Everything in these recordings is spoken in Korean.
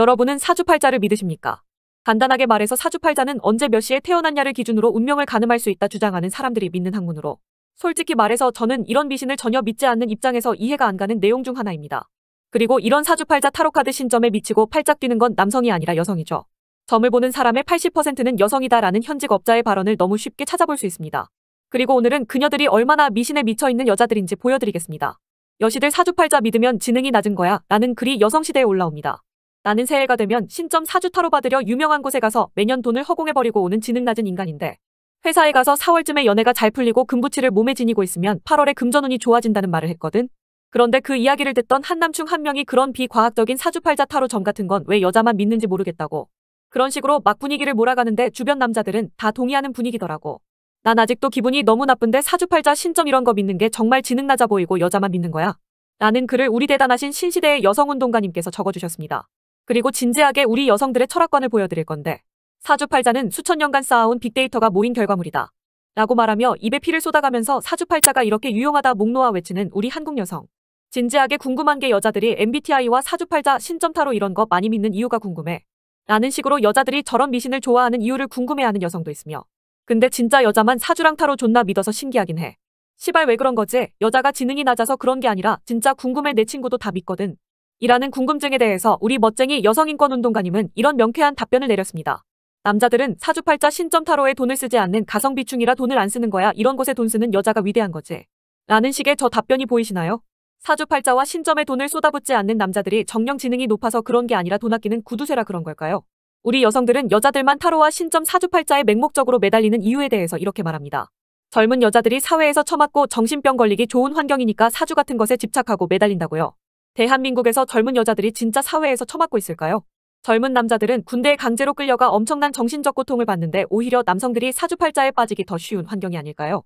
여러분은 사주팔자를 믿으십니까? 간단하게 말해서 사주팔자는 언제 몇 시에 태어났냐를 기준으로 운명을 가늠할 수 있다 주장하는 사람들이 믿는 학문으로 솔직히 말해서 저는 이런 미신을 전혀 믿지 않는 입장에서 이해가 안 가는 내용 중 하나입니다. 그리고 이런 사주팔자 타로카드 신점에 미치고 팔짝 뛰는 건 남성이 아니라 여성이죠. 점을 보는 사람의 80%는 여성이다라는 현직 업자의 발언을 너무 쉽게 찾아볼 수 있습니다. 그리고 오늘은 그녀들이 얼마나 미신에 미쳐있는 여자들인지 보여드리겠습니다. 여시들 사주팔자 믿으면 지능이 낮은 거야 라는 글이 여성시대에 올라옵니다. 나는 새해가 되면 신점 4주 타로 받으려 유명한 곳에 가서 매년 돈을 허공해버리고 오는 지능 낮은 인간인데 회사에 가서 4월쯤에 연애가 잘 풀리고 금부치를 몸에 지니고 있으면 8월에 금전운이 좋아진다는 말을 했거든. 그런데 그 이야기를 듣던 한 남충 한 명이 그런 비과학적인 사주팔자 타로 점 같은 건 왜 여자만 믿는지 모르겠다고. 그런 식으로 막 분위기를 몰아가는데 주변 남자들은 다 동의하는 분위기더라고. 난 아직도 기분이 너무 나쁜데 사주팔자 신점 이런 거 믿는 게 정말 지능 낮아 보이고 여자만 믿는 거야. 라는 글을 우리 대단하신 신시대의 여성운동가님께서 적어주셨습니다. 그리고 진지하게 우리 여성들의 철학관을 보여드릴 건데 사주팔자는 수천 년간 쌓아온 빅데이터가 모인 결과물이다. 라고 말하며 입에 피를 쏟아가면서 사주팔자가 이렇게 유용하다 목놓아 외치는 우리 한국 여성. 진지하게 궁금한 게 여자들이 MBTI와 사주팔자 신점타로 이런 거 많이 믿는 이유가 궁금해. 라는 식으로 여자들이 저런 미신을 좋아하는 이유를 궁금해하는 여성도 있으며. 근데 진짜 여자만 사주랑 타로 존나 믿어서 신기하긴 해. 시발 왜 그런 거지? 여자가 지능이 낮아서 그런 게 아니라 진짜 궁금해 내 친구도 다 믿거든. 이라는 궁금증에 대해서 우리 멋쟁이 여성인권운동가님은 이런 명쾌한 답변을 내렸습니다. 남자들은 사주팔자 신점타로에 돈을 쓰지 않는 가성비충이라 돈을 안 쓰는 거야 이런 곳에 돈 쓰는 여자가 위대한 거지. 라는 식의 저 답변이 보이시나요? 사주팔자와 신점에 돈을 쏟아붓지 않는 남자들이 정령 지능이 높아서 그런 게 아니라 돈 아끼는 구두쇠라 그런 걸까요? 우리 여성들은 여자들만 타로와 신점 사주팔자에 맹목적으로 매달리는 이유에 대해서 이렇게 말합니다. 젊은 여자들이 사회에서 처맞고 정신병 걸리기 좋은 환경이니까 사주 같은 것에 집착하고 매달린다고요. 대한민국에서 젊은 여자들이 진짜 사회에서 처맞고 있을까요? 젊은 남자들은 군대에 강제로 끌려가 엄청난 정신적 고통을 받는데 오히려 남성들이 사주팔자에 빠지기 더 쉬운 환경이 아닐까요?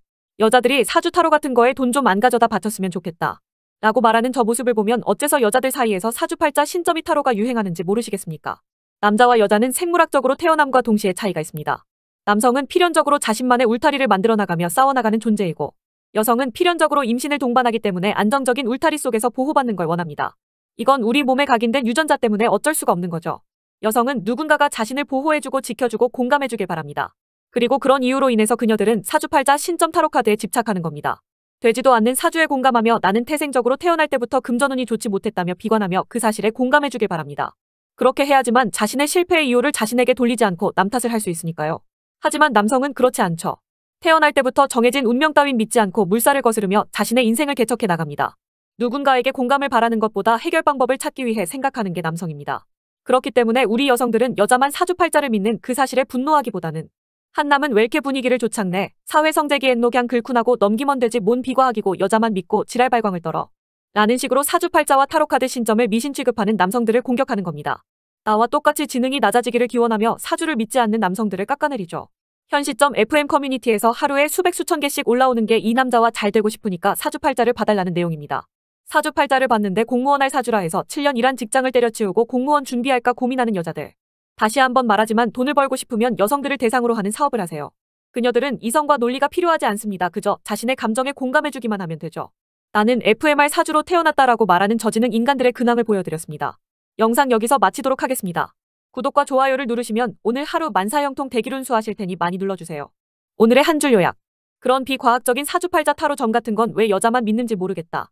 여자들이 사주타로 같은 거에 돈 좀 안 가져다 바쳤으면 좋겠다. 라고 말하는 저 모습을 보면 어째서 여자들 사이에서 사주팔자 신점이 타로가 유행하는지 모르시겠습니까? 남자와 여자는 생물학적으로 태어남과 동시에 차이가 있습니다. 남성은 필연적으로 자신만의 울타리를 만들어 나가며 싸워나가는 존재이고 여성은 필연적으로 임신을 동반하기 때문에 안정적인 울타리 속에서 보호받는 걸 원합니다. 이건 우리 몸에 각인된 유전자 때문에 어쩔 수가 없는 거죠. 여성은 누군가가 자신을 보호해주고 지켜주고 공감해주길 바랍니다. 그리고 그런 이유로 인해서 그녀들은 사주팔자 신점 타로 카드에 집착하는 겁니다. 되지도 않는 사주에 공감하며 나는 태생적으로 태어날 때부터 금전운이 좋지 못했다며 비관하며 그 사실에 공감해주길 바랍니다. 그렇게 해야지만 자신의 실패의 이유를 자신에게 돌리지 않고 남 탓을 할 수 있으니까요. 하지만 남성은 그렇지 않죠. 태어날 때부터 정해진 운명 따윈 믿지 않고 물살을 거스르며 자신의 인생을 개척해 나갑니다. 누군가에게 공감을 바라는 것보다 해결 방법을 찾기 위해 생각하는 게 남성입니다. 그렇기 때문에 우리 여성들은 여자만 사주팔자를 믿는 그 사실에 분노하기보다는 한남은 왜이 분위기를 조창내 사회 성재기 엔 녹양 글쿤하고 넘기면 되지 뭔 비과학이고 여자만 믿고 지랄 발광을 떨어 라는 식으로 사주팔자와 타로카드 신점을 미신 취급하는 남성들을 공격하는 겁니다. 나와 똑같이 지능이 낮아지기를 기원하며 사주를 믿지 않는 남성들을 깎아내리죠. 현 시점 FM 커뮤니티에서 하루에 수백 수천 개씩 올라오는 게 이 남자와 잘 되고 싶으니까 사주팔자를 받달라는 내용입니다. 사주팔자를 받는데 공무원 할 사주라 해서 7년 일한 직장을 때려치우고 공무원 준비할까 고민하는 여자들. 다시 한번 말하지만 돈을 벌고 싶으면 여성들을 대상으로 하는 사업을 하세요. 그녀들은 이성과 논리가 필요하지 않습니다. 그저 자신의 감정에 공감해주기만 하면 되죠. 나는 FMR 사주로 태어났다라고 말하는 저지는 인간들의 근황을 보여드렸습니다. 영상 여기서 마치도록 하겠습니다. 구독과 좋아요를 누르시면 오늘 하루 만사형통 대기론수 하실 테니 많이 눌러주세요. 오늘의 한 줄 요약. 그런 비과학적인 사주팔자 타로 점 같은 건 왜 여자만 믿는지 모르겠다.